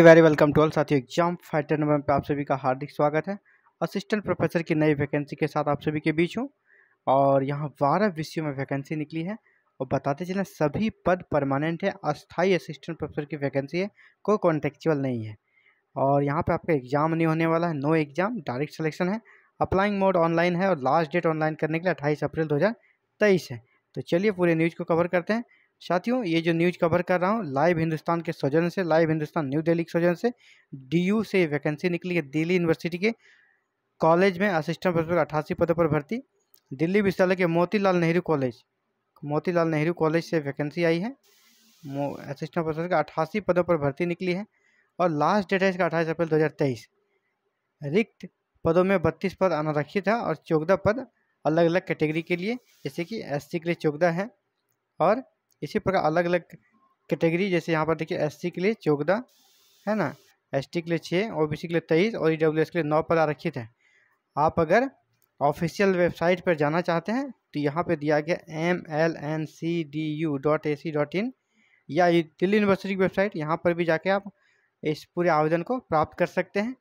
very welcome to all साथियों exam fighter number पे आप सभी का हार्दिक स्वागत है असिस्टेंट प्रोफेसर की नई वैकेंसी के साथ आप सभी के बीच हूँ और यहाँ बारह विषयों में वैकेंसी निकली है और बताते चले सभी पद परमानेंट है अस्थाई असिस्टेंट प्रोफेसर की वैकेंसी है कोई कॉन्टेक्चुअल नहीं है और यहाँ पर आपका एग्जाम नहीं होने वाला है नो एग्जाम डायरेक्ट सलेक्शन है अप्लाइंग मोड ऑनलाइन है और लास्ट डेट ऑनलाइन करने के लिए अट्ठाईस अप्रैल दो है तो चलिए पूरे न्यूज़ को कवर करते हैं साथियों ये जो न्यूज कवर कर रहा हूँ लाइव हिंदुस्तान के सौजन से लाइव हिंदुस्तान न्यू दिल्ली के सौजन से डीयू से वैकेंसी निकली है दिल्ली यूनिवर्सिटी के कॉलेज में असिस्टेंट प्रोफेसर अट्ठासी पदों पर भर्ती दिल्ली विश्वविद्यालय के मोतीलाल नेहरू कॉलेज मोतीलाल नेहरू कॉलेज से वैकेंसी आई है असिस्टेंट प्रोफेसर का अट्ठासी पदों पर भर्ती निकली है और लास्ट डेट है इसका अट्ठाईस अप्रैल दो रिक्त पदों में बत्तीस पद अनारक्षित है और चौदह पद अलग अलग कैटेगरी के लिए जैसे कि एस के लिए चौदह है और इसी प्रकार अलग अलग कैटेगरी जैसे यहाँ पर देखिए एस के लिए चौदह है ना एस के लिए छः ओ के लिए तेईस और ई e के लिए नौ पद आरक्षित है आप अगर ऑफिशियल वेबसाइट पर जाना चाहते हैं तो यहाँ पे दिया गया M L N C D U dot A C dot in या दिल्ली यूनिवर्सिटी की वेबसाइट यहाँ पर भी जाके आप इस पूरे आवेदन को प्राप्त कर सकते हैं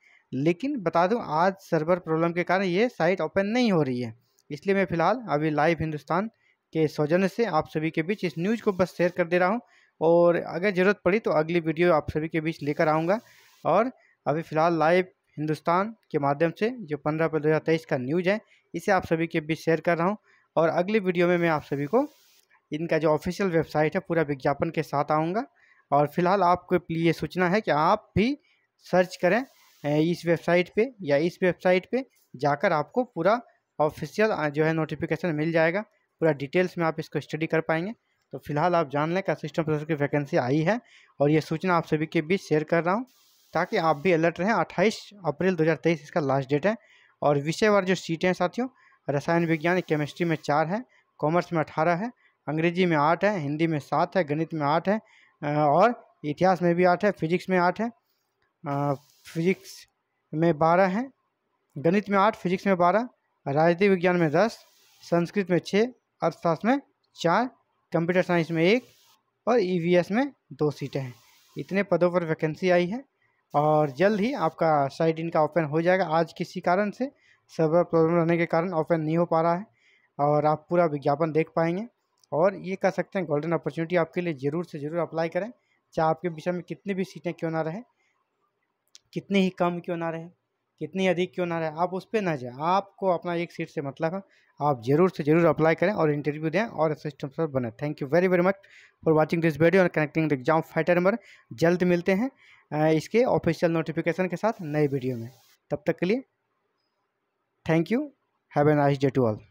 लेकिन बता दूँ आज सर्वर प्रॉब्लम के कारण ये साइट ओपन नहीं हो रही है इसलिए मैं फ़िलहाल अभी लाइव हिंदुस्तान के सौजन्य से आप सभी के बीच इस न्यूज़ को बस शेयर कर दे रहा हूँ और अगर ज़रूरत पड़ी तो अगली वीडियो आप सभी के बीच लेकर आऊँगा और अभी फ़िलहाल लाइव हिंदुस्तान के माध्यम से जो पंद्रह अप्रैल दो का न्यूज़ है इसे आप सभी के बीच शेयर कर रहा हूँ और अगली वीडियो में मैं आप सभी को इनका जो ऑफिशियल वेबसाइट है पूरा विज्ञापन के साथ आऊँगा और फिलहाल आपको ये सूचना है कि आप भी सर्च करें इस वेबसाइट पे या इस वेबसाइट पे जाकर आपको पूरा ऑफिशियल जो है नोटिफिकेशन मिल जाएगा पूरा डिटेल्स में आप इसको स्टडी कर पाएंगे तो फिलहाल आप जान लें कि असिस्टेंट प्रोफेसर की वैकेंसी आई है और ये सूचना आप सभी के बीच शेयर कर रहा हूँ ताकि आप भी अलर्ट रहें 28 अप्रैल 2023 इसका लास्ट डेट है और विषयवार जो सीटें हैं साथियों रसायन विज्ञान केमिस्ट्री में चार है कॉमर्स में अठारह है अंग्रेजी में आठ है हिंदी में सात है गणित में आठ है और इतिहास में भी आठ है फिजिक्स में आठ है फिजिक्स में बारह है गणित में आठ फिजिक्स में बारह राजनीति विज्ञान में दस संस्कृत में छः अर्थशास्त्र में चार कंप्यूटर साइंस में एक और ईवीएस e में दो सीटें हैं इतने पदों पर वैकेंसी आई है और जल्द ही आपका साइट इनका ओपन हो जाएगा आज किसी कारण से सर्वर प्रॉब्लम रहने के कारण ओपन नहीं हो पा रहा है और आप पूरा विज्ञापन देख पाएंगे और ये कह सकते हैं गोल्डन अपॉर्चुनिटी आपके लिए ज़रूर से ज़रूर अप्लाई करें चाहे आपके विषय में कितनी भी सीटें क्यों ना रहें कितनी ही कम क्यों ना रहें कितनी अधिक क्यों ना रहे आप उस पर ना जाए आपको अपना एक सीट से मतलब है आप जरूर से जरूर अप्लाई करें और इंटरव्यू दें और असिस्टेंट प्रोफेसर बने thank you very very much for watching this video और connecting the exam fighter number जल्द मिलते हैं इसके ऑफिशियल नोटिफिकेशन के साथ नए वीडियो में तब तक के लिए thank you have a nice day to all